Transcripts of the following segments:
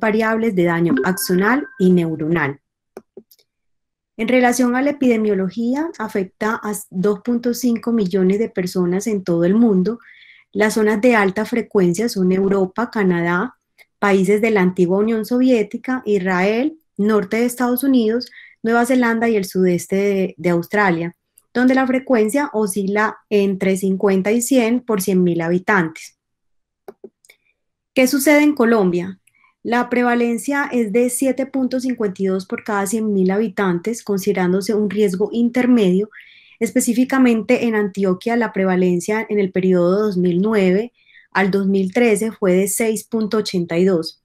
variables de daño axonal y neuronal. En relación a la epidemiología, afecta a 2.5 millones de personas en todo el mundo. Las zonas de alta frecuencia son Europa, Canadá, países de la antigua Unión Soviética, Israel, norte de Estados Unidos, Nueva Zelanda y el sudeste de, Australia, donde la frecuencia oscila entre 50 y 100 por 100.000 habitantes. ¿Qué sucede en Colombia? La prevalencia es de 7.52 por cada 100.000 habitantes, considerándose un riesgo intermedio. Específicamente en Antioquia, la prevalencia en el periodo 2009 al 2013 fue de 6.82.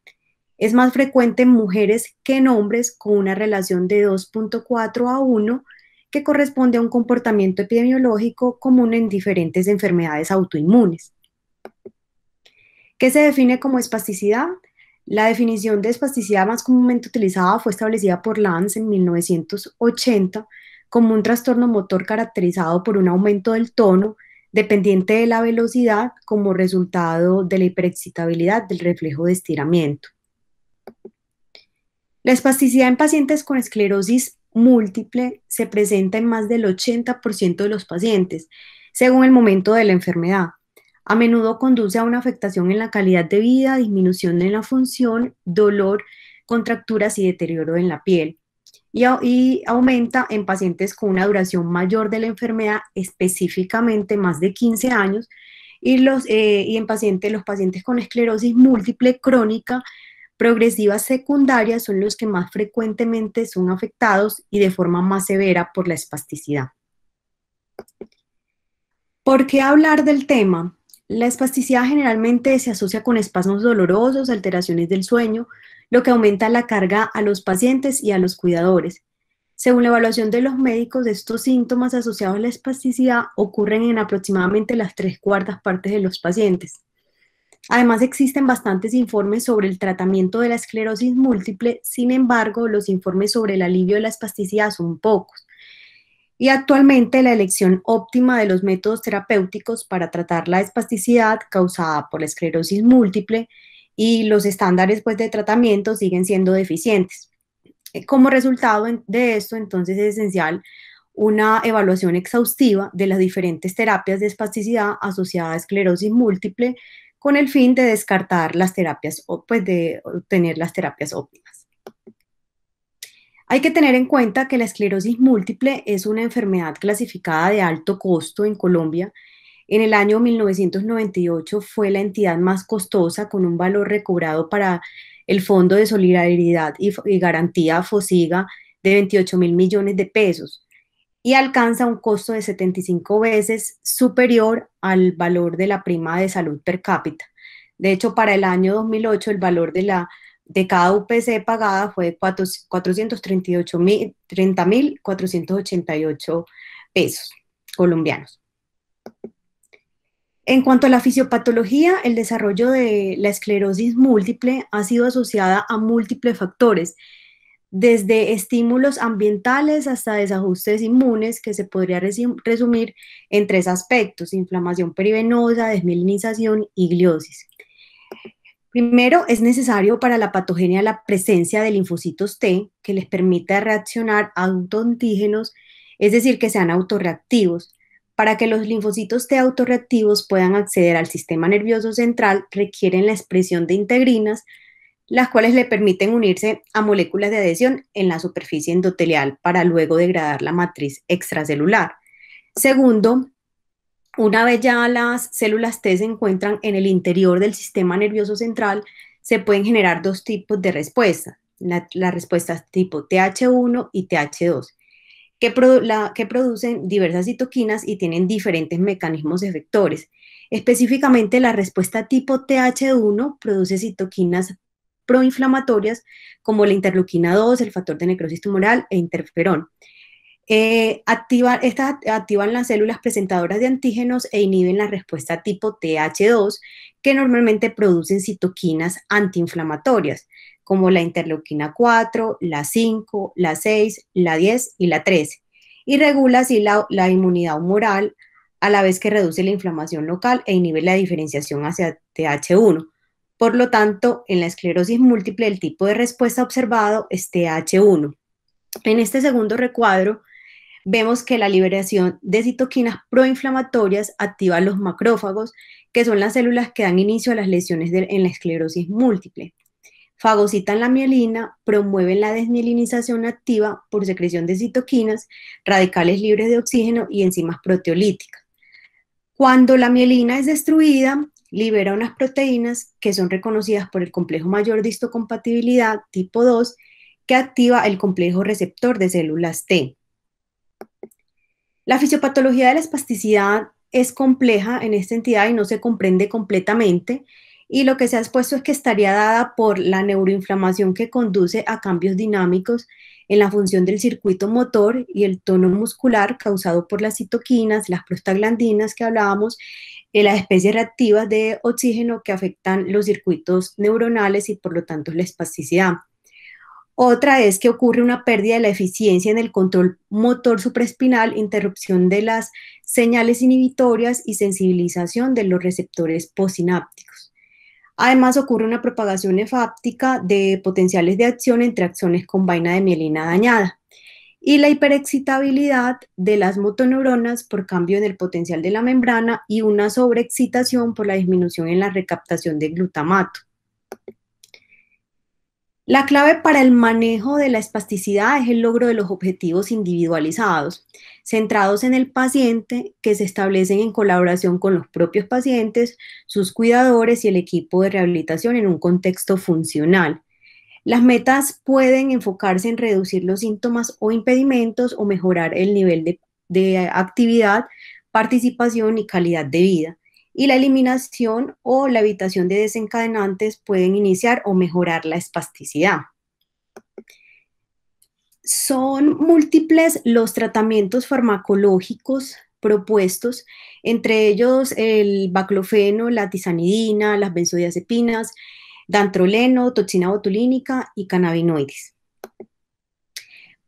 Es más frecuente en mujeres que en hombres con una relación de 2.4 a 1 que corresponde a un comportamiento epidemiológico común en diferentes enfermedades autoinmunes. ¿Qué se define como espasticidad? La definición de espasticidad más comúnmente utilizada fue establecida por Lanz en 1980 como un trastorno motor caracterizado por un aumento del tono dependiente de la velocidad como resultado de la hiperexcitabilidad del reflejo de estiramiento. La espasticidad en pacientes con esclerosis múltiple se presenta en más del 80% de los pacientes, según el momento de la enfermedad. A menudo conduce a una afectación en la calidad de vida, disminución en la función, dolor, contracturas y deterioro en la piel. Y, aumenta en pacientes con una duración mayor de la enfermedad, específicamente más de 15 años, y, los, eh, en pacientes, los pacientes con esclerosis múltiple crónica progresiva secundaria son los que más frecuentemente son afectados y de forma más severa por la espasticidad. ¿Por qué hablar del tema? La espasticidad generalmente se asocia con espasmos dolorosos, alteraciones del sueño, lo que aumenta la carga a los pacientes y a los cuidadores. Según la evaluación de los médicos, estos síntomas asociados a la espasticidad ocurren en aproximadamente las tres cuartas partes de los pacientes. Además, existen bastantes informes sobre el tratamiento de la esclerosis múltiple, sin embargo, los informes sobre el alivio de la espasticidad son pocos y actualmente la elección óptima de los métodos terapéuticos para tratar la espasticidad causada por la esclerosis múltiple y los estándares pues, de tratamiento siguen siendo deficientes. Eh, como resultado de esto, entonces es esencial una evaluación exhaustiva de las diferentes terapias de espasticidad asociada a esclerosis múltiple con el fin de descartar las terapias, pues de obtener las terapias óptimas. Hay que tener en cuenta que la esclerosis múltiple es una enfermedad clasificada de alto costo en Colombia. En el año 1998 fue la entidad más costosa con un valor recobrado para el Fondo de Solidaridad y Garantía FOSIGA de 28 mil millones de pesos y alcanza un costo de 75 veces superior al valor de la prima de salud per cápita. De hecho, para el año 2008 el valor de la de cada UPC pagada fue 438.488 pesos colombianos. En cuanto a la fisiopatología, el desarrollo de la esclerosis múltiple ha sido asociada a múltiples factores, desde estímulos ambientales hasta desajustes inmunes que se podría resumir en tres aspectos, inflamación perivenosa, desmelinización y gliosis. Primero, es necesario para la patogenia la presencia de linfocitos T que les permita reaccionar a autoantígenos, es decir, que sean autorreactivos. Para que los linfocitos T autorreactivos puedan acceder al sistema nervioso central, requieren la expresión de integrinas, las cuales le permiten unirse a moléculas de adhesión en la superficie endotelial para luego degradar la matriz extracelular. Segundo, una vez ya las células T se encuentran en el interior del sistema nervioso central, se pueden generar dos tipos de respuestas, las respuestas tipo TH1 y TH2, que, que producen diversas citoquinas y tienen diferentes mecanismos efectores. Específicamente, la respuesta tipo TH1 produce citoquinas proinflamatorias como la interleuquina 2, el factor de necrosis tumoral e interferón, eh, estas activan las células presentadoras de antígenos e inhiben la respuesta tipo TH2, que normalmente producen citoquinas antiinflamatorias, como la interleuquina 4, la 5, la 6, la 10 y la 13, y regula así la, la inmunidad humoral, a la vez que reduce la inflamación local e inhibe la diferenciación hacia TH1. Por lo tanto, en la esclerosis múltiple el tipo de respuesta observado es TH1. En este segundo recuadro, vemos que la liberación de citoquinas proinflamatorias activa los macrófagos, que son las células que dan inicio a las lesiones en la esclerosis múltiple. Fagocitan la mielina, promueven la desmielinización activa por secreción de citoquinas, radicales libres de oxígeno y enzimas proteolíticas. Cuando la mielina es destruida, libera unas proteínas que son reconocidas por el complejo mayor de histocompatibilidad tipo 2, que activa el complejo receptor de células T. La fisiopatología de la espasticidad es compleja en esta entidad y no se comprende completamente. Y lo que se ha expuesto es que estaría dada por la neuroinflamación que conduce a cambios dinámicos en la función del circuito motor y el tono muscular causado por las citoquinas, las prostaglandinas que hablábamos, eh, las especies reactivas de oxígeno que afectan los circuitos neuronales y por lo tanto la espasticidad. Otra es que ocurre una pérdida de la eficiencia en el control motor supraespinal, interrupción de las señales inhibitorias y sensibilización de los receptores posinápticos. Además, ocurre una propagación nefáptica de potenciales de acción entre acciones con vaina de mielina dañada y la hiperexcitabilidad de las motoneuronas por cambio en el potencial de la membrana y una sobreexcitación por la disminución en la recaptación de glutamato. La clave para el manejo de la espasticidad es el logro de los objetivos individualizados, centrados en el paciente, que se establecen en colaboración con los propios pacientes, sus cuidadores y el equipo de rehabilitación en un contexto funcional. Las metas pueden enfocarse en reducir los síntomas o impedimentos o mejorar el nivel de, de actividad, participación y calidad de vida y la eliminación o la evitación de desencadenantes pueden iniciar o mejorar la espasticidad. Son múltiples los tratamientos farmacológicos propuestos, entre ellos el baclofeno, la tisanidina, las benzodiazepinas, dantroleno, toxina botulínica y cannabinoides.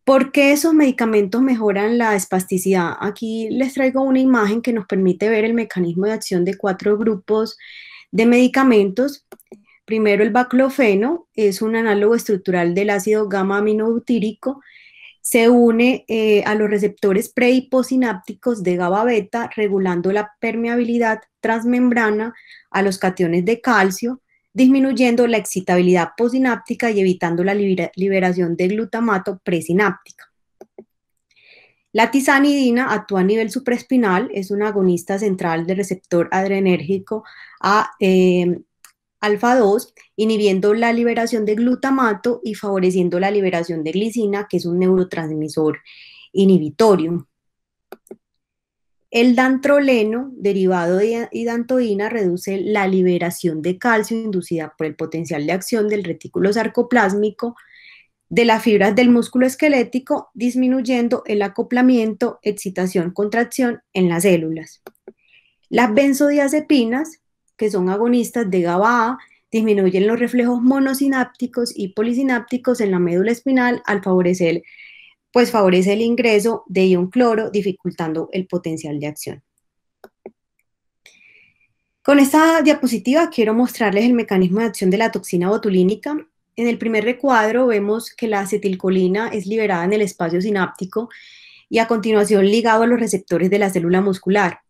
¿Por qué esos medicamentos mejoran la espasticidad? Aquí les traigo una imagen que nos permite ver el mecanismo de acción de cuatro grupos de medicamentos. Primero, el baclofeno es un análogo estructural del ácido gamma aminobutírico. Se une eh, a los receptores pre de GABA beta, regulando la permeabilidad transmembrana a los cationes de calcio, disminuyendo la excitabilidad posináptica y evitando la liberación de glutamato presináptica. La tizanidina actúa a nivel supraespinal, es un agonista central del receptor adrenérgico a, eh, alfa 2, inhibiendo la liberación de glutamato y favoreciendo la liberación de glicina, que es un neurotransmisor inhibitorio. El dantroleno, derivado de hidantoína reduce la liberación de calcio inducida por el potencial de acción del retículo sarcoplásmico de las fibras del músculo esquelético, disminuyendo el acoplamiento, excitación, contracción en las células. Las benzodiazepinas, que son agonistas de gaba disminuyen los reflejos monosinápticos y polisinápticos en la médula espinal al favorecer el pues favorece el ingreso de ion cloro, dificultando el potencial de acción. Con esta diapositiva quiero mostrarles el mecanismo de acción de la toxina botulínica. En el primer recuadro vemos que la acetilcolina es liberada en el espacio sináptico y a continuación ligado a los receptores de la célula muscular.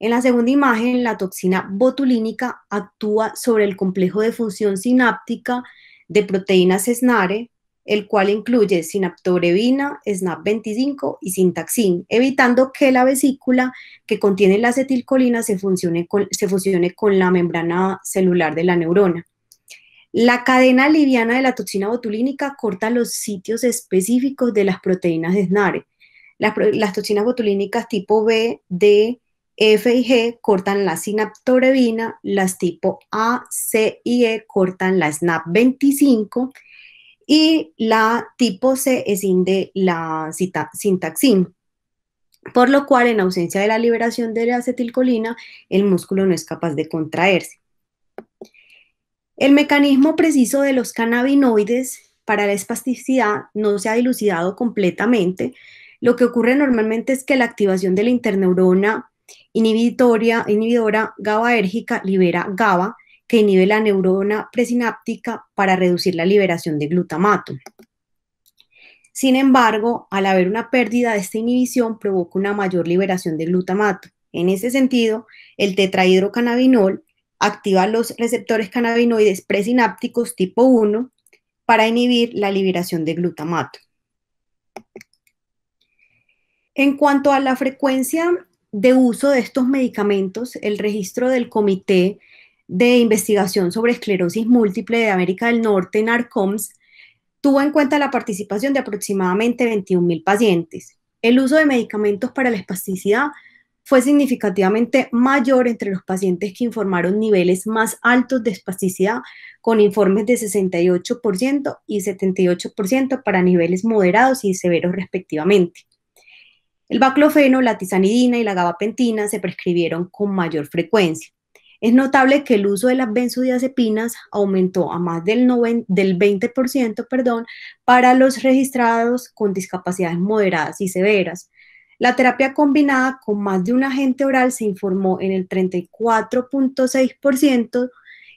En la segunda imagen, la toxina botulínica actúa sobre el complejo de función sináptica de proteínas SNARE, el cual incluye sinaptobrevina, SNAP25 y sintaxin, evitando que la vesícula que contiene la acetilcolina se, funcione con, se fusione con la membrana celular de la neurona. La cadena liviana de la toxina botulínica corta los sitios específicos de las proteínas de SNARE. Las, toxinas botulínicas tipo B, D, F y G cortan la sinaptobrevina, las tipo A, C y E cortan la SNAP25 y la tipo C in de la sintaxina, por lo cual en ausencia de la liberación de la acetilcolina, el músculo no es capaz de contraerse. El mecanismo preciso de los cannabinoides para la espasticidad no se ha dilucidado completamente. Lo que ocurre normalmente es que la activación de la interneurona inhibitoria, inhibidora GABAérgica libera GABA, que inhibe la neurona presináptica para reducir la liberación de glutamato. Sin embargo, al haber una pérdida de esta inhibición provoca una mayor liberación de glutamato. En ese sentido, el tetrahidrocannabinol activa los receptores cannabinoides presinápticos tipo 1 para inhibir la liberación de glutamato. En cuanto a la frecuencia de uso de estos medicamentos, el registro del Comité de Investigación sobre Esclerosis Múltiple de América del Norte, NARCOMS, tuvo en cuenta la participación de aproximadamente 21.000 pacientes. El uso de medicamentos para la espasticidad fue significativamente mayor entre los pacientes que informaron niveles más altos de espasticidad, con informes de 68% y 78% para niveles moderados y severos respectivamente. El baclofeno, la tizanidina y la gabapentina se prescribieron con mayor frecuencia. Es notable que el uso de las benzodiazepinas aumentó a más del, 20% perdón, para los registrados con discapacidades moderadas y severas. La terapia combinada con más de un agente oral se informó en el 34.6%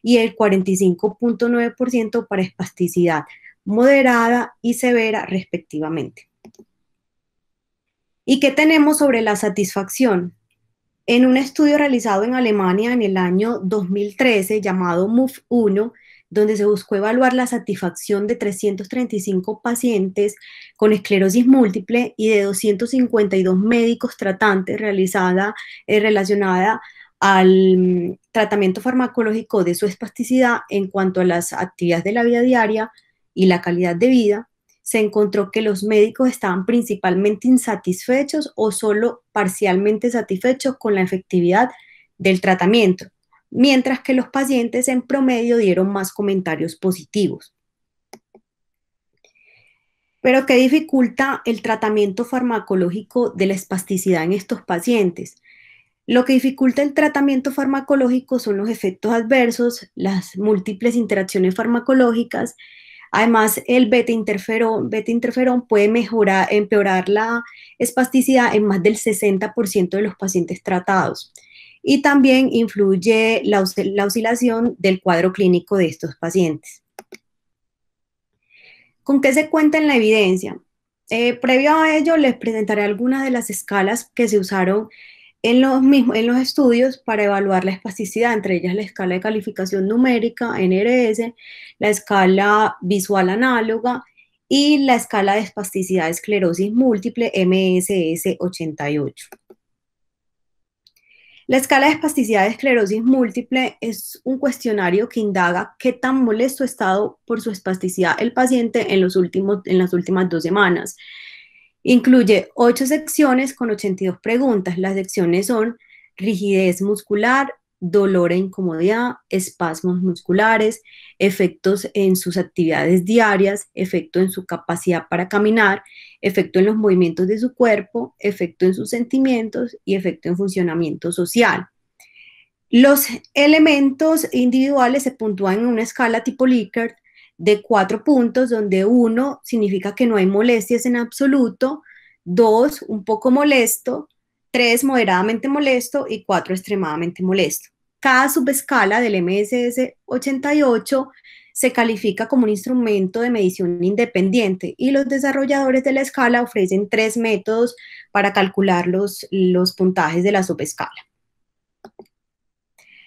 y el 45.9% para espasticidad moderada y severa respectivamente. ¿Y qué tenemos sobre la satisfacción? En un estudio realizado en Alemania en el año 2013 llamado MOVE1, donde se buscó evaluar la satisfacción de 335 pacientes con esclerosis múltiple y de 252 médicos tratantes realizada, eh, relacionada al mm, tratamiento farmacológico de su espasticidad en cuanto a las actividades de la vida diaria y la calidad de vida, se encontró que los médicos estaban principalmente insatisfechos o solo parcialmente satisfechos con la efectividad del tratamiento, mientras que los pacientes en promedio dieron más comentarios positivos. Pero ¿qué dificulta el tratamiento farmacológico de la espasticidad en estos pacientes? Lo que dificulta el tratamiento farmacológico son los efectos adversos, las múltiples interacciones farmacológicas Además, el beta interferón, interferón puede mejorar, empeorar la espasticidad en más del 60% de los pacientes tratados. Y también influye la, oscilación del cuadro clínico de estos pacientes. ¿Con qué se cuenta en la evidencia? Eh, previo a ello, les presentaré algunas de las escalas que se usaron en los, mismos, en los estudios para evaluar la espasticidad, entre ellas la escala de calificación numérica, NRS, la escala visual análoga y la escala de espasticidad de esclerosis múltiple, MSS88. La escala de espasticidad de esclerosis múltiple es un cuestionario que indaga qué tan molesto ha estado por su espasticidad el paciente en, los últimos, en las últimas dos semanas. Incluye ocho secciones con 82 preguntas. Las secciones son rigidez muscular, dolor e incomodidad, espasmos musculares, efectos en sus actividades diarias, efecto en su capacidad para caminar, efecto en los movimientos de su cuerpo, efecto en sus sentimientos y efecto en funcionamiento social. Los elementos individuales se puntúan en una escala tipo Likert de cuatro puntos, donde uno significa que no hay molestias en absoluto, dos, un poco molesto, tres, moderadamente molesto y cuatro, extremadamente molesto. Cada subescala del MSS 88 se califica como un instrumento de medición independiente y los desarrolladores de la escala ofrecen tres métodos para calcular los, los puntajes de la subescala.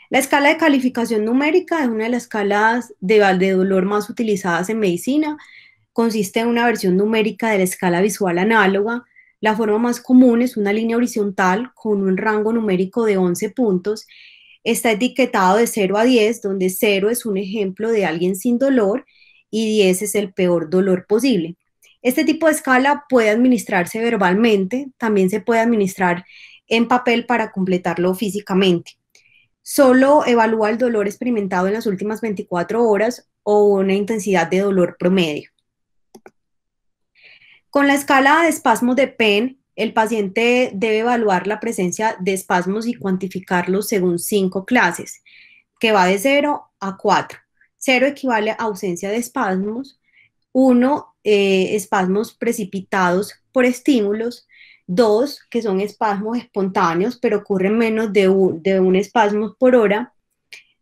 La escala de calificación numérica es una de las escalas de dolor más utilizadas en medicina. Consiste en una versión numérica de la escala visual análoga. La forma más común es una línea horizontal con un rango numérico de 11 puntos. Está etiquetado de 0 a 10, donde 0 es un ejemplo de alguien sin dolor y 10 es el peor dolor posible. Este tipo de escala puede administrarse verbalmente, también se puede administrar en papel para completarlo físicamente solo evalúa el dolor experimentado en las últimas 24 horas o una intensidad de dolor promedio. Con la escala de espasmos de PEN, el paciente debe evaluar la presencia de espasmos y cuantificarlos según cinco clases, que va de 0 a 4. 0 equivale a ausencia de espasmos, 1 eh, espasmos precipitados por estímulos, dos que son espasmos espontáneos, pero ocurren menos de un, espasmo por hora,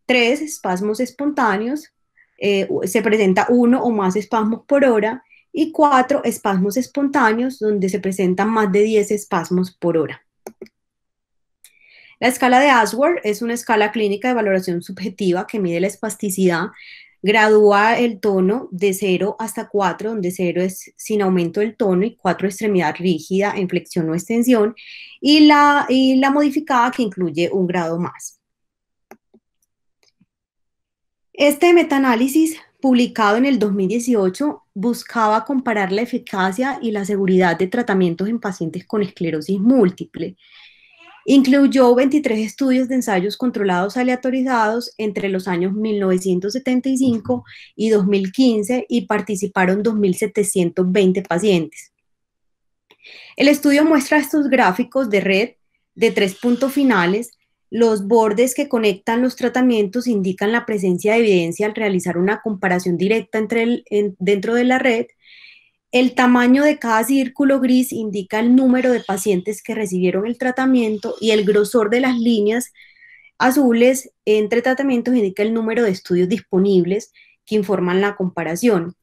tres espasmos espontáneos, eh, se presenta uno o más espasmos por hora, y cuatro espasmos espontáneos, donde se presentan más de 10 espasmos por hora. La escala de Ashworth es una escala clínica de valoración subjetiva que mide la espasticidad Gradúa el tono de 0 hasta 4, donde 0 es sin aumento del tono y 4 extremidad rígida en flexión o extensión, y la, y la modificada que incluye un grado más. Este metaanálisis, publicado en el 2018, buscaba comparar la eficacia y la seguridad de tratamientos en pacientes con esclerosis múltiple Incluyó 23 estudios de ensayos controlados aleatorizados entre los años 1975 y 2015 y participaron 2.720 pacientes. El estudio muestra estos gráficos de red de tres puntos finales. Los bordes que conectan los tratamientos indican la presencia de evidencia al realizar una comparación directa entre el, dentro de la red el tamaño de cada círculo gris indica el número de pacientes que recibieron el tratamiento y el grosor de las líneas azules entre tratamientos indica el número de estudios disponibles que informan la comparación.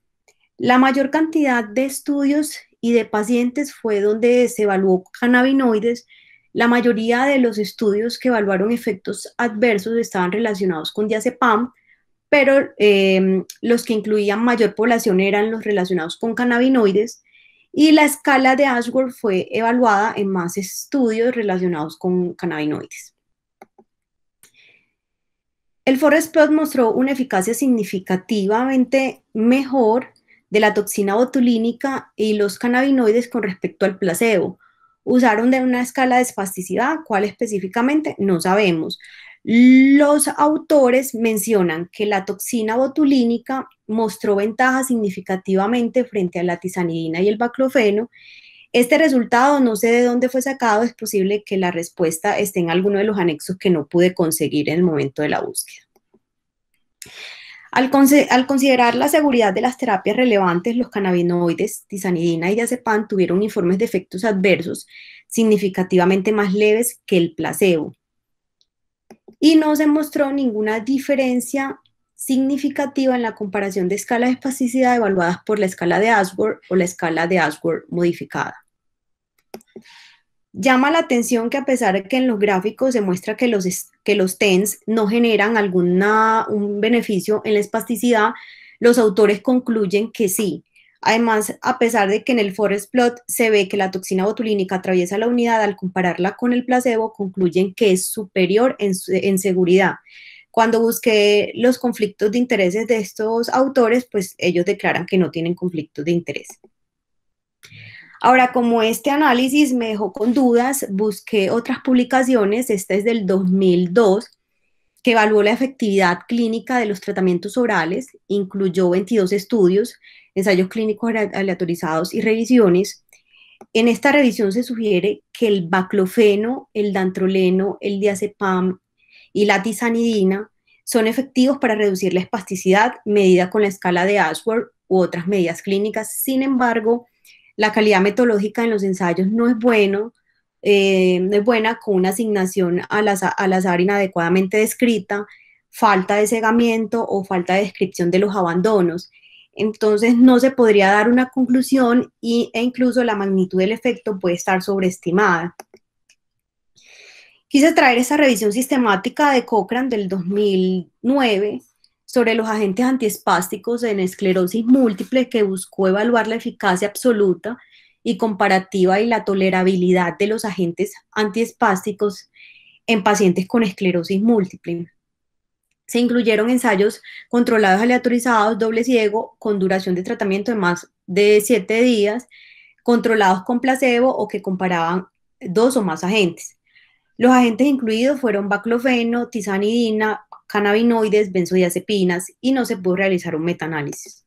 La mayor cantidad de estudios y de pacientes fue donde se evaluó cannabinoides. La mayoría de los estudios que evaluaron efectos adversos estaban relacionados con diazepam, pero em, los que incluían mayor población eran los relacionados con cannabinoides y la escala de Ashworth fue evaluada en más estudios relacionados con cannabinoides. El Forest Plot mostró una eficacia significativamente mejor de la toxina botulínica y los cannabinoides con respecto al placebo. Usaron de una escala de espasticidad, cuál específicamente no sabemos, los autores mencionan que la toxina botulínica mostró ventajas significativamente frente a la tizanidina y el baclofeno. Este resultado no sé de dónde fue sacado, es posible que la respuesta esté en alguno de los anexos que no pude conseguir en el momento de la búsqueda. Al, considerar la seguridad de las terapias relevantes, los cannabinoides, tizanidina y diazepam tuvieron informes de efectos adversos significativamente más leves que el placebo y no se mostró ninguna diferencia significativa en la comparación de escala de espasticidad evaluadas por la escala de Ashworth o la escala de Ashworth modificada. Llama la atención que a pesar de que en los gráficos se muestra que los, que los TENS no generan algún beneficio en la espasticidad, los autores concluyen que sí, Además, a pesar de que en el forest plot se ve que la toxina botulínica atraviesa la unidad, al compararla con el placebo, concluyen que es superior en, seguridad. Cuando busqué los conflictos de intereses de estos autores, pues ellos declaran que no tienen conflictos de interés. Ahora, como este análisis me dejó con dudas, busqué otras publicaciones, esta es del 2002, que evaluó la efectividad clínica de los tratamientos orales, incluyó 22 estudios, ensayos clínicos aleatorizados y revisiones. En esta revisión se sugiere que el baclofeno, el dantroleno, el diazepam y la tizanidina son efectivos para reducir la espasticidad medida con la escala de Ashworth u otras medidas clínicas. Sin embargo, la calidad metodológica en los ensayos no es bueno, eh, es buena con una asignación al azar, al azar, inadecuadamente descrita, falta de cegamiento o falta de descripción de los abandonos. Entonces no se podría dar una conclusión y, e incluso la magnitud del efecto puede estar sobreestimada. Quise traer esa revisión sistemática de Cochrane del 2009 sobre los agentes antiespásticos en esclerosis múltiple que buscó evaluar la eficacia absoluta y comparativa y la tolerabilidad de los agentes antiespásticos en pacientes con esclerosis múltiple se incluyeron ensayos controlados aleatorizados, doble ciego, con duración de tratamiento de más de siete días, controlados con placebo o que comparaban dos o más agentes. Los agentes incluidos fueron baclofeno, tizanidina, cannabinoides, benzodiazepinas y no se pudo realizar un metaanálisis.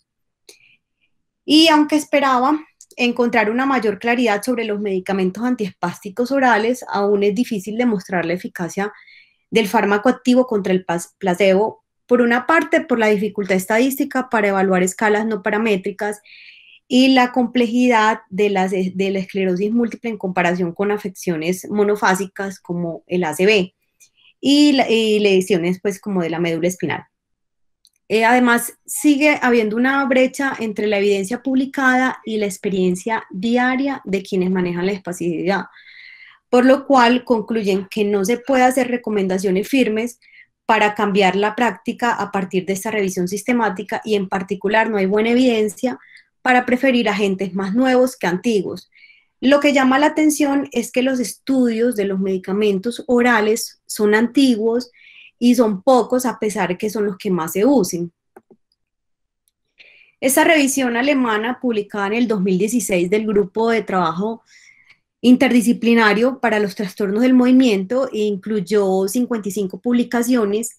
Y aunque esperaba encontrar una mayor claridad sobre los medicamentos antiespásticos orales, aún es difícil demostrar la eficacia del fármaco activo contra el placebo, por una parte por la dificultad estadística para evaluar escalas no paramétricas y la complejidad de, las, e-, de la esclerosis múltiple en comparación con afecciones monofásicas como el ACB y, lesiones pues como de la médula espinal. Eh, además, sigue habiendo una brecha entre la evidencia publicada y la experiencia diaria de quienes manejan la espasticidad por lo cual concluyen que no se puede hacer recomendaciones firmes para cambiar la práctica a partir de esta revisión sistemática y en particular no hay buena evidencia para preferir agentes más nuevos que antiguos. Lo que llama la atención es que los estudios de los medicamentos orales son antiguos y son pocos a pesar de que son los que más se usen. Esta revisión alemana publicada en el 2016 del grupo de trabajo interdisciplinario para los trastornos del movimiento e incluyó 55 publicaciones,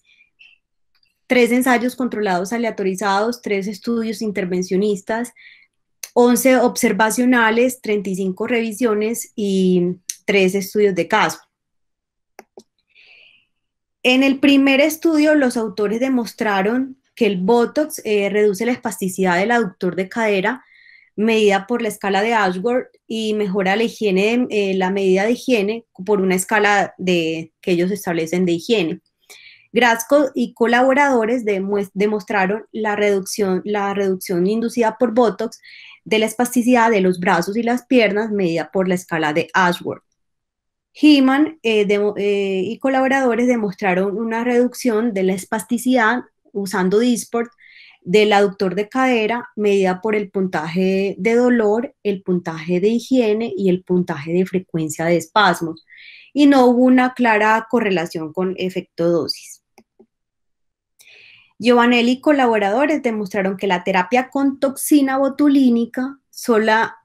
tres ensayos controlados aleatorizados, tres estudios intervencionistas, 11 observacionales, 35 revisiones y tres estudios de caso. En el primer estudio, los autores demostraron que el Botox eh, reduce la espasticidad del aductor de cadera medida por la escala de Ashworth y mejora la higiene, eh, la medida de higiene por una escala de, que ellos establecen de higiene. Grasco y colaboradores demostraron la reducción, la reducción inducida por Botox de la espasticidad de los brazos y las piernas medida por la escala de Ashworth. Heeman eh, eh, y colaboradores demostraron una reducción de la espasticidad usando Disport del aductor de cadera medida por el puntaje de dolor, el puntaje de higiene y el puntaje de frecuencia de espasmos. Y no hubo una clara correlación con efecto dosis. Giovanelli y colaboradores demostraron que la terapia con toxina botulínica sola,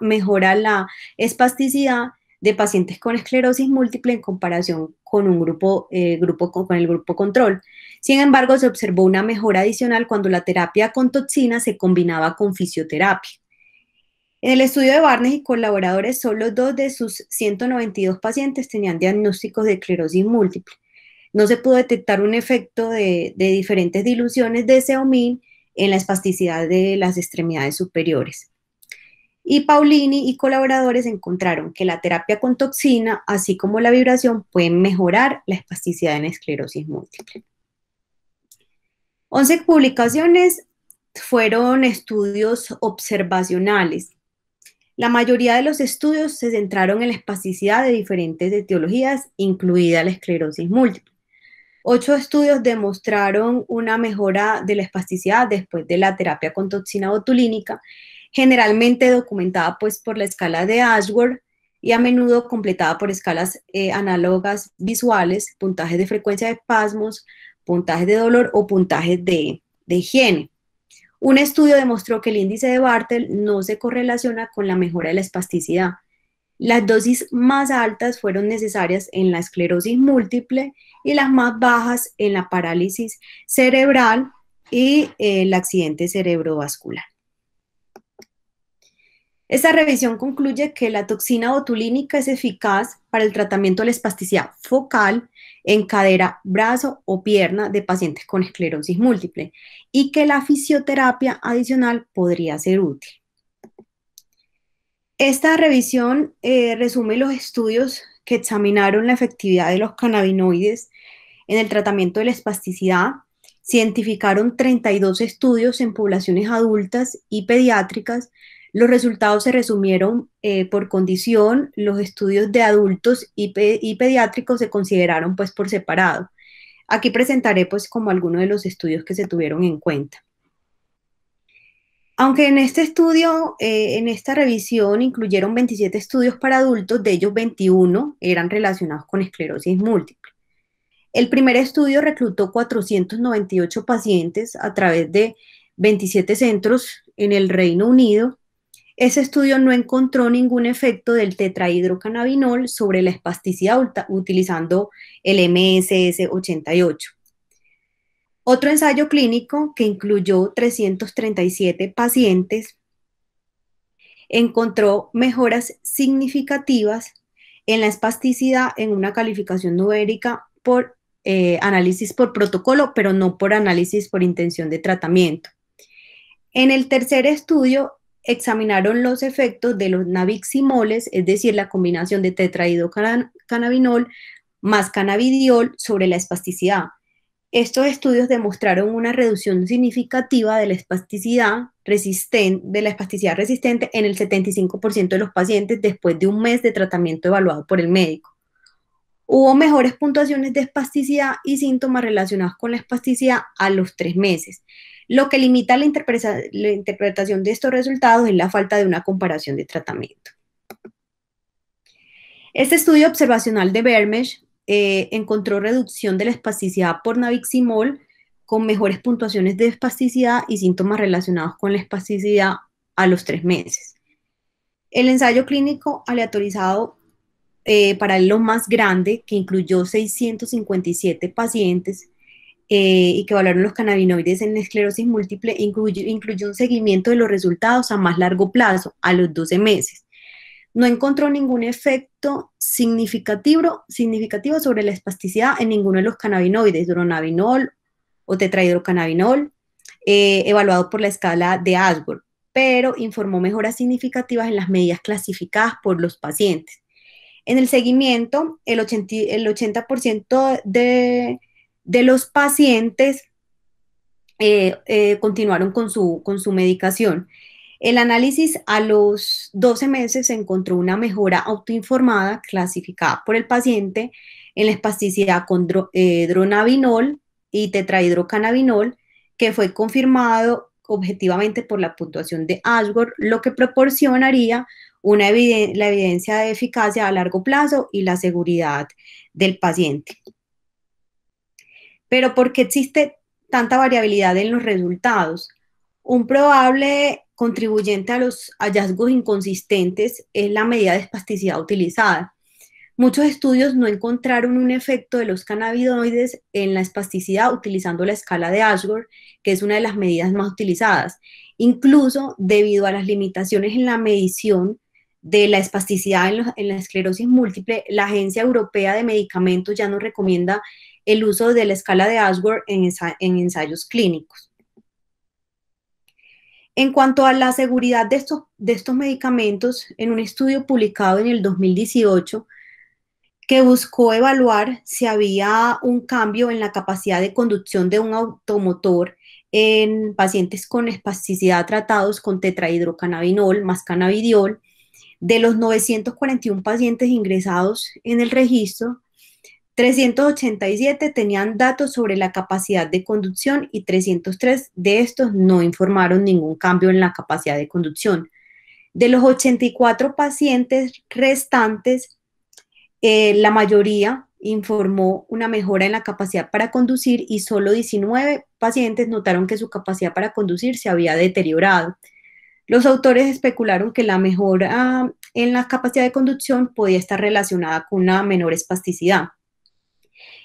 mejora la espasticidad de pacientes con esclerosis múltiple en comparación con, un grupo, eh, grupo, con el grupo control. Sin embargo, se observó una mejora adicional cuando la terapia con toxina se combinaba con fisioterapia. En el estudio de Barnes y colaboradores, solo dos de sus 192 pacientes tenían diagnósticos de esclerosis múltiple. No se pudo detectar un efecto de, diferentes diluciones de seomín en la espasticidad de las extremidades superiores. Y Paulini y colaboradores encontraron que la terapia con toxina, así como la vibración, pueden mejorar la espasticidad en esclerosis múltiple. 11 publicaciones fueron estudios observacionales. La mayoría de los estudios se centraron en la espasticidad de diferentes etiologías, incluida la esclerosis múltiple. Ocho estudios demostraron una mejora de la espasticidad después de la terapia con toxina botulínica, generalmente documentada pues, por la escala de Ashworth y a menudo completada por escalas eh, análogas visuales, puntajes de frecuencia de espasmos, puntajes de dolor o puntajes de, de higiene. Un estudio demostró que el índice de Bartel no se correlaciona con la mejora de la espasticidad. Las dosis más altas fueron necesarias en la esclerosis múltiple y las más bajas en la parálisis cerebral y eh, el accidente cerebrovascular. Esta revisión concluye que la toxina botulínica es eficaz para el tratamiento de la espasticidad focal en cadera, brazo o pierna de pacientes con esclerosis múltiple y que la fisioterapia adicional podría ser útil. Esta revisión eh, resume los estudios que examinaron la efectividad de los cannabinoides en el tratamiento de la espasticidad. Se identificaron 32 estudios en poblaciones adultas y pediátricas los resultados se resumieron eh, por condición, los estudios de adultos y, pediátricos se consideraron pues por separado. Aquí presentaré pues como algunos de los estudios que se tuvieron en cuenta. Aunque en este estudio, eh, en esta revisión, incluyeron 27 estudios para adultos, de ellos 21 eran relacionados con esclerosis múltiple. El primer estudio reclutó 498 pacientes a través de 27 centros en el Reino Unido ese estudio no encontró ningún efecto del tetrahidrocannabinol sobre la espasticidad utilizando el MSS88. Otro ensayo clínico que incluyó 337 pacientes encontró mejoras significativas en la espasticidad en una calificación numérica por eh, análisis por protocolo, pero no por análisis por intención de tratamiento. En el tercer estudio, examinaron los efectos de los naviximoles, es decir, la combinación de tetrahidrocannabinol más cannabidiol sobre la espasticidad. Estos estudios demostraron una reducción significativa de la de la espasticidad resistente en el 75% de los pacientes después de un mes de tratamiento evaluado por el médico. Hubo mejores puntuaciones de espasticidad y síntomas relacionados con la espasticidad a los tres meses. Lo que limita la, interpretación de estos resultados es la falta de una comparación de tratamiento. Este estudio observacional de Bermesh eh, encontró reducción de la espasticidad por naviximol con mejores puntuaciones de espasticidad y síntomas relacionados con la espasticidad a los tres meses. El ensayo clínico aleatorizado eh, para lo más grande que incluyó 657 pacientes eh, y que evaluaron los cannabinoides en esclerosis múltiple incluyó, un seguimiento de los resultados a más largo plazo, a los 12 meses. No encontró ningún efecto significativo, significativo sobre la espasticidad en ninguno de los cannabinoides, dronabinol o tetrahidrocannabinol, eh, evaluado por la escala de Asgore, pero informó mejoras significativas en las medidas clasificadas por los pacientes. En el seguimiento, el 80%, de, los pacientes eh, eh, continuaron con su, con su medicación. El análisis a los 12 meses encontró una mejora autoinformada clasificada por el paciente en la espasticidad con eh, dronabinol y tetrahidrocannabinol, que fue confirmado objetivamente por la puntuación de Ashworth, lo que proporcionaría la evidencia de eficacia a largo plazo y la seguridad del paciente. Pero ¿por qué existe tanta variabilidad en los resultados? Un probable contribuyente a los hallazgos inconsistentes es la medida de espasticidad utilizada. Muchos estudios no encontraron un efecto de los cannabinoides en la espasticidad utilizando la escala de Ashworth, que es una de las medidas más utilizadas. Incluso debido a las limitaciones en la medición de la espasticidad en, la esclerosis múltiple, la Agencia Europea de Medicamentos ya nos recomienda el uso de la escala de Ashworth en, ensayos clínicos. En cuanto a la seguridad de estos, de estos medicamentos, en un estudio publicado en el 2018 que buscó evaluar si había un cambio en la capacidad de conducción de un automotor en pacientes con espasticidad tratados con tetrahidrocannabinol más cannabidiol de los 941 pacientes ingresados en el registro, 387 tenían datos sobre la capacidad de conducción y 303 de estos no informaron ningún cambio en la capacidad de conducción. De los 84 pacientes restantes, eh, la mayoría informó una mejora en la capacidad para conducir y solo 19 pacientes notaron que su capacidad para conducir se había deteriorado. Los autores especularon que la mejora ah, en la capacidad de conducción podía estar relacionada con una menor espasticidad.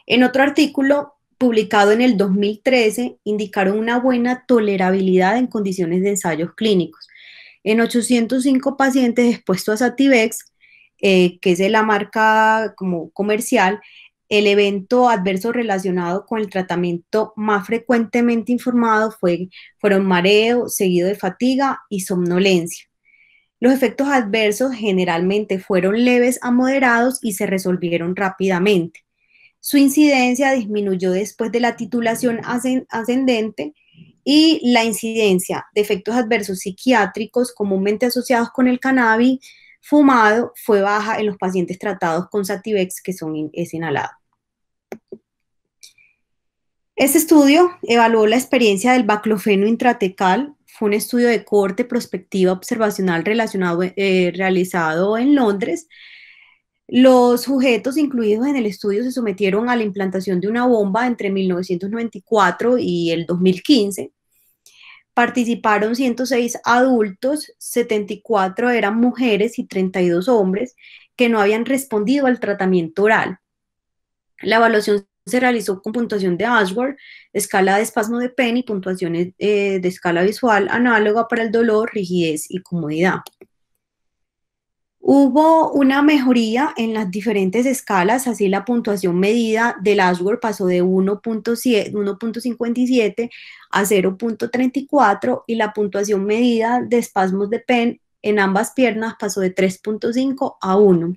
En otro artículo publicado en el 2013, indicaron una buena tolerabilidad en condiciones de ensayos clínicos. En 805 pacientes expuestos a Sativex, eh, que es de la marca como comercial, el evento adverso relacionado con el tratamiento más frecuentemente informado fue, fueron mareo, seguido de fatiga y somnolencia. Los efectos adversos generalmente fueron leves a moderados y se resolvieron rápidamente. Su incidencia disminuyó después de la titulación ascendente y la incidencia de efectos adversos psiquiátricos comúnmente asociados con el cannabis fumado fue baja en los pacientes tratados con Sativex que son es inhalado. Este estudio evaluó la experiencia del baclofeno intratecal. Fue un estudio de corte prospectiva observacional eh, realizado en Londres. Los sujetos incluidos en el estudio se sometieron a la implantación de una bomba entre 1994 y el 2015. Participaron 106 adultos, 74 eran mujeres y 32 hombres que no habían respondido al tratamiento oral. La evaluación se realizó con puntuación de Ashworth, escala de espasmo de PEN y puntuaciones eh, de escala visual análoga para el dolor, rigidez y comodidad. Hubo una mejoría en las diferentes escalas, así la puntuación medida del Ashworth pasó de 1.57 a 0.34 y la puntuación medida de espasmos de PEN en ambas piernas pasó de 3.5 a 1.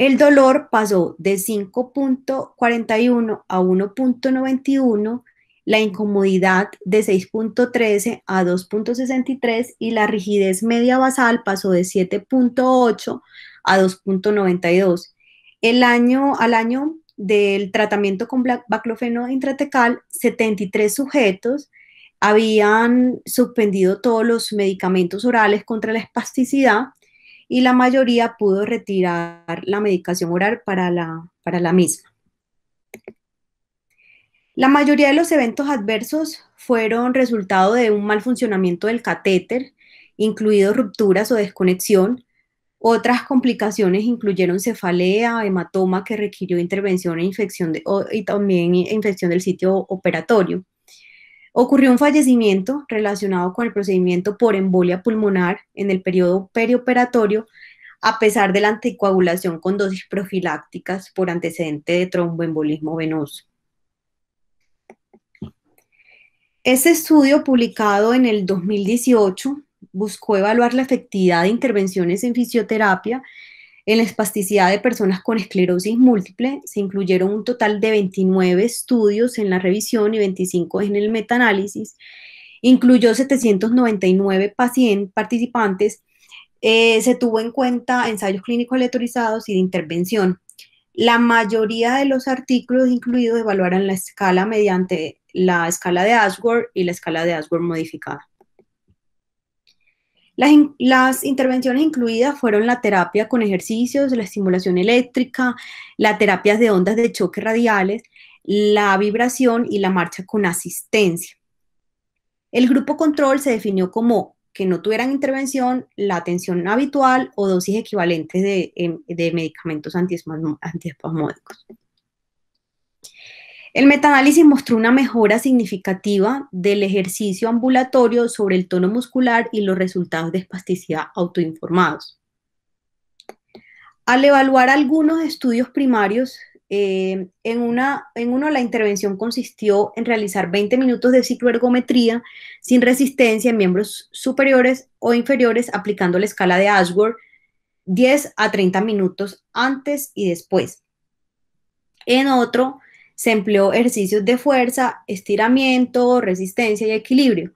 El dolor pasó de 5.41 a 1.91, la incomodidad de 6.13 a 2.63 y la rigidez media basal pasó de 7.8 a 2.92. El año al año del tratamiento con baclofeno intratecal, 73 sujetos habían suspendido todos los medicamentos orales contra la espasticidad y la mayoría pudo retirar la medicación oral para la, misma. La mayoría de los eventos adversos fueron resultado de un mal funcionamiento del catéter, incluido rupturas o desconexión. Otras complicaciones incluyeron cefalea, hematoma que requirió intervención e infección de, y también infección del sitio operatorio. Ocurrió un fallecimiento relacionado con el procedimiento por embolia pulmonar en el periodo perioperatorio, a pesar de la anticoagulación con dosis profilácticas por antecedente de tromboembolismo venoso. Este estudio, publicado en el 2018, buscó evaluar la efectividad de intervenciones en fisioterapia en la espasticidad de personas con esclerosis múltiple se incluyeron un total de 29 estudios en la revisión y 25 en el metaanálisis. Incluyó 799 pacientes, participantes. Eh, se tuvo en cuenta ensayos clínicos aleatorizados y de intervención. La mayoría de los artículos incluidos evaluaron la escala mediante la escala de Ashworth y la escala de Ashworth modificada. Las, intervenciones incluidas fueron la terapia con ejercicios, la estimulación eléctrica, la terapia de ondas de choque radiales, la vibración y la marcha con asistencia. El grupo control se definió como que no tuvieran intervención, la atención habitual o dosis equivalentes de, em, de medicamentos antiespasmódicos. El metanálisis mostró una mejora significativa del ejercicio ambulatorio sobre el tono muscular y los resultados de espasticidad autoinformados. Al evaluar algunos estudios primarios, eh, en, una, en uno la intervención consistió en realizar 20 minutos de cicloergometría sin resistencia en miembros superiores o inferiores aplicando la escala de Ashworth 10 a 30 minutos antes y después. En otro, se empleó ejercicios de fuerza, estiramiento, resistencia y equilibrio.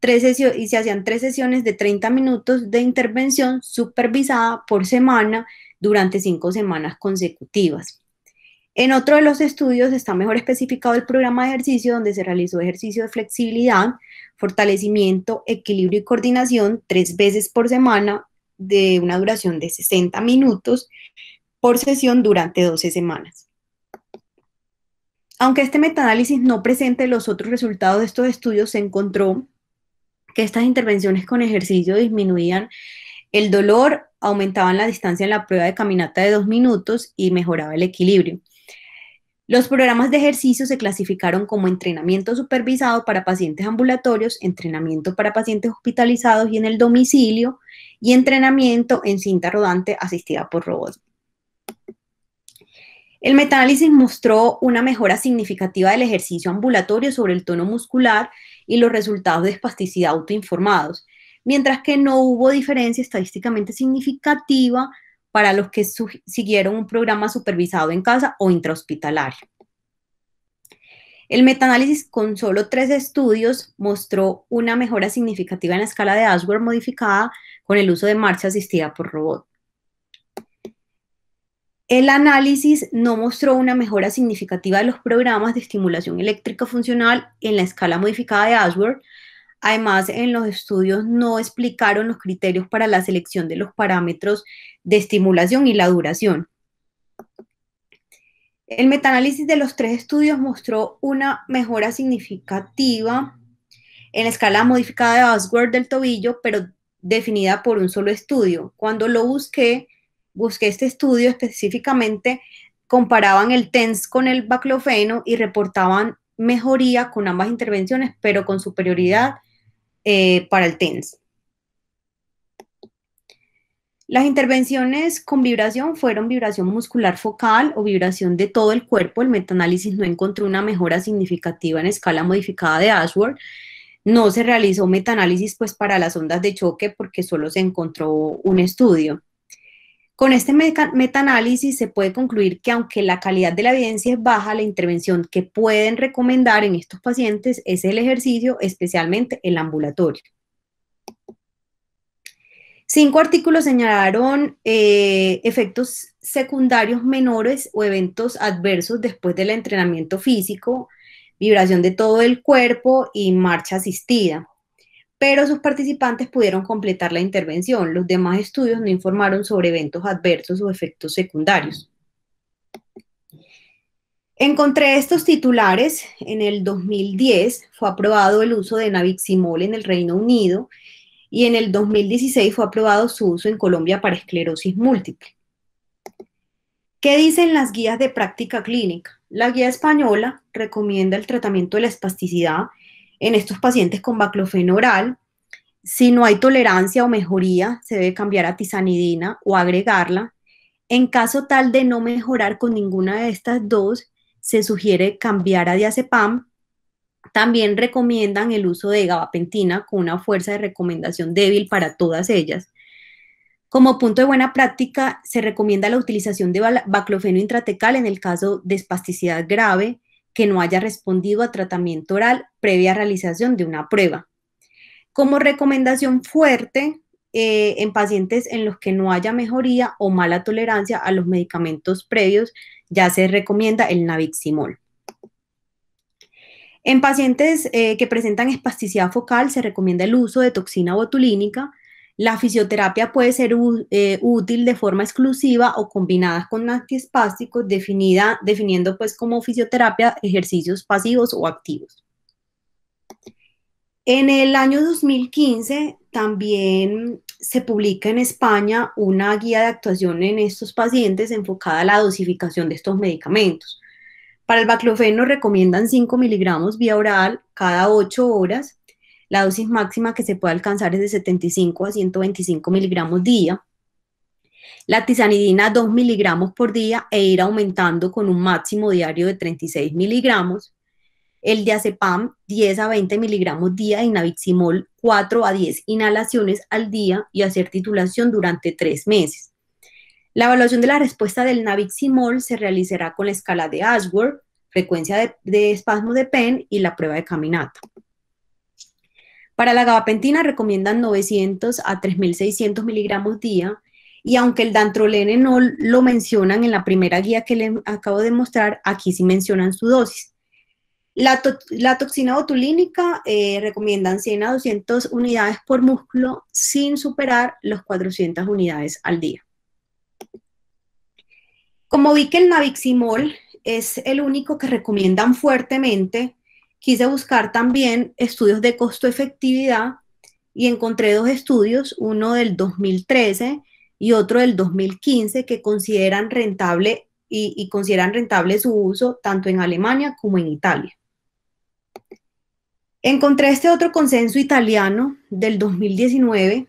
Tres y se hacían tres sesiones de 30 minutos de intervención supervisada por semana durante cinco semanas consecutivas. En otro de los estudios está mejor especificado el programa de ejercicio donde se realizó ejercicio de flexibilidad, fortalecimiento, equilibrio y coordinación tres veces por semana de una duración de 60 minutos por sesión durante 12 semanas. Aunque este metaanálisis no presente los otros resultados de estos estudios, se encontró que estas intervenciones con ejercicio disminuían el dolor, aumentaban la distancia en la prueba de caminata de dos minutos y mejoraba el equilibrio. Los programas de ejercicio se clasificaron como entrenamiento supervisado para pacientes ambulatorios, entrenamiento para pacientes hospitalizados y en el domicilio, y entrenamiento en cinta rodante asistida por robots. El metaanálisis mostró una mejora significativa del ejercicio ambulatorio sobre el tono muscular y los resultados de espasticidad autoinformados, mientras que no hubo diferencia estadísticamente significativa para los que siguieron un programa supervisado en casa o intrahospitalario. El metaanálisis con solo tres estudios mostró una mejora significativa en la escala de Ashworth modificada con el uso de marcha asistida por robot. El análisis no mostró una mejora significativa de los programas de estimulación eléctrica funcional en la escala modificada de Ashworth. Además, en los estudios no explicaron los criterios para la selección de los parámetros de estimulación y la duración. El metaanálisis de los tres estudios mostró una mejora significativa en la escala modificada de Ashworth del tobillo, pero definida por un solo estudio. Cuando lo busqué, busqué este estudio específicamente, comparaban el TENS con el baclofeno y reportaban mejoría con ambas intervenciones, pero con superioridad eh, para el TENS. Las intervenciones con vibración fueron vibración muscular focal o vibración de todo el cuerpo. El metaanálisis no encontró una mejora significativa en escala modificada de Ashworth. No se realizó metaanálisis pues, para las ondas de choque porque solo se encontró un estudio. Con este metaanálisis se puede concluir que aunque la calidad de la evidencia es baja, la intervención que pueden recomendar en estos pacientes es el ejercicio, especialmente el ambulatorio. Cinco artículos señalaron eh, efectos secundarios menores o eventos adversos después del entrenamiento físico, vibración de todo el cuerpo y marcha asistida pero sus participantes pudieron completar la intervención. Los demás estudios no informaron sobre eventos adversos o efectos secundarios. Encontré estos titulares. En el 2010 fue aprobado el uso de nabiximol en el Reino Unido y en el 2016 fue aprobado su uso en Colombia para esclerosis múltiple. ¿Qué dicen las guías de práctica clínica? La guía española recomienda el tratamiento de la espasticidad en estos pacientes con baclofeno oral, Si no hay tolerancia o mejoría, se debe cambiar a tizanidina o agregarla. En caso tal de no mejorar con ninguna de estas dos, se sugiere cambiar a diazepam. También recomiendan el uso de gabapentina con una fuerza de recomendación débil para todas ellas. Como punto de buena práctica, se recomienda la utilización de baclofeno intratecal en el caso de espasticidad grave, que no haya respondido a tratamiento oral previa realización de una prueba. Como recomendación fuerte, eh, en pacientes en los que no haya mejoría o mala tolerancia a los medicamentos previos, ya se recomienda el nabiximol. En pacientes eh, que presentan espasticidad focal, se recomienda el uso de toxina botulínica la fisioterapia puede ser eh, útil de forma exclusiva o combinada con antiespásticos, definida, definiendo pues como fisioterapia ejercicios pasivos o activos. En el año 2015 también se publica en España una guía de actuación en estos pacientes enfocada a la dosificación de estos medicamentos. Para el baclofeno recomiendan 5 miligramos vía oral cada 8 horas la dosis máxima que se puede alcanzar es de 75 a 125 miligramos día. La tizanidina 2 miligramos por día e ir aumentando con un máximo diario de 36 miligramos. El diazepam 10 a 20 miligramos día y naviximol 4 a 10 inhalaciones al día y hacer titulación durante 3 meses. La evaluación de la respuesta del Naviximol se realizará con la escala de Ashworth, frecuencia de, espasmo espasmos de PEN y la prueba de caminata. Para la gabapentina recomiendan 900 a 3600 miligramos día y aunque el dantrolene no lo mencionan en la primera guía que les acabo de mostrar, aquí sí mencionan su dosis. La, toxina botulínica eh, recomiendan 100 a 200 unidades por músculo sin superar los 400 unidades al día. Como vi que el nabiximol es el único que recomiendan fuertemente, quise buscar también estudios de costo-efectividad y encontré dos estudios, uno del 2013 y otro del 2015, que consideran rentable consideran rentable su uso tanto en Alemania como en Italia. Encontré este otro consenso italiano del 2019.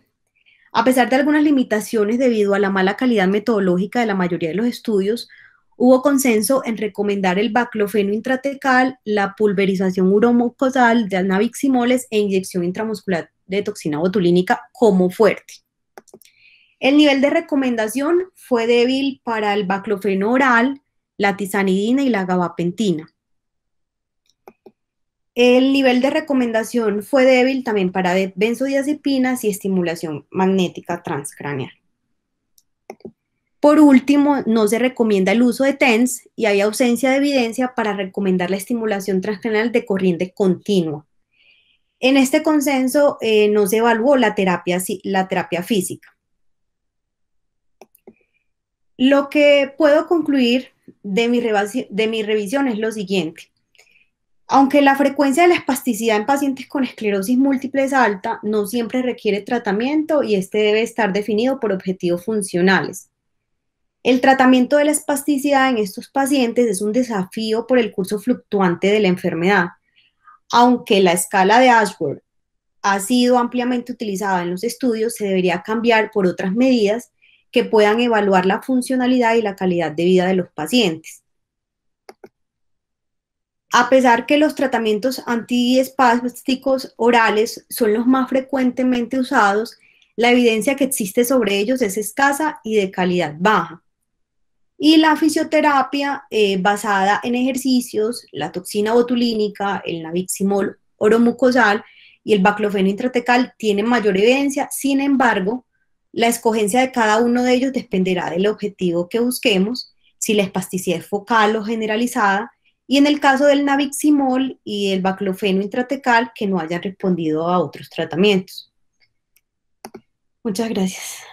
A pesar de algunas limitaciones debido a la mala calidad metodológica de la mayoría de los estudios, hubo consenso en recomendar el baclofeno intratecal, la pulverización uromucosal de anabiximoles e inyección intramuscular de toxina botulínica como fuerte. El nivel de recomendación fue débil para el baclofeno oral, la tizanidina y la gabapentina. El nivel de recomendación fue débil también para benzodiazepinas y estimulación magnética transcraneal. Por último, no se recomienda el uso de TENS y hay ausencia de evidencia para recomendar la estimulación transcranial de corriente continua. En este consenso eh, no se evaluó la terapia, la terapia física. Lo que puedo concluir de mi, de mi revisión es lo siguiente. Aunque la frecuencia de la espasticidad en pacientes con esclerosis múltiple es alta, no siempre requiere tratamiento y este debe estar definido por objetivos funcionales. El tratamiento de la espasticidad en estos pacientes es un desafío por el curso fluctuante de la enfermedad. Aunque la escala de Ashworth ha sido ampliamente utilizada en los estudios, se debería cambiar por otras medidas que puedan evaluar la funcionalidad y la calidad de vida de los pacientes. A pesar que los tratamientos antiespásticos orales son los más frecuentemente usados, la evidencia que existe sobre ellos es escasa y de calidad baja. Y la fisioterapia eh, basada en ejercicios, la toxina botulínica, el nabiximol, oromucosal y el baclofeno intratecal tienen mayor evidencia. Sin embargo, la escogencia de cada uno de ellos dependerá del objetivo que busquemos, si la espasticidad es focal o generalizada, y en el caso del nabiximol y el baclofeno intratecal que no hayan respondido a otros tratamientos. Muchas gracias.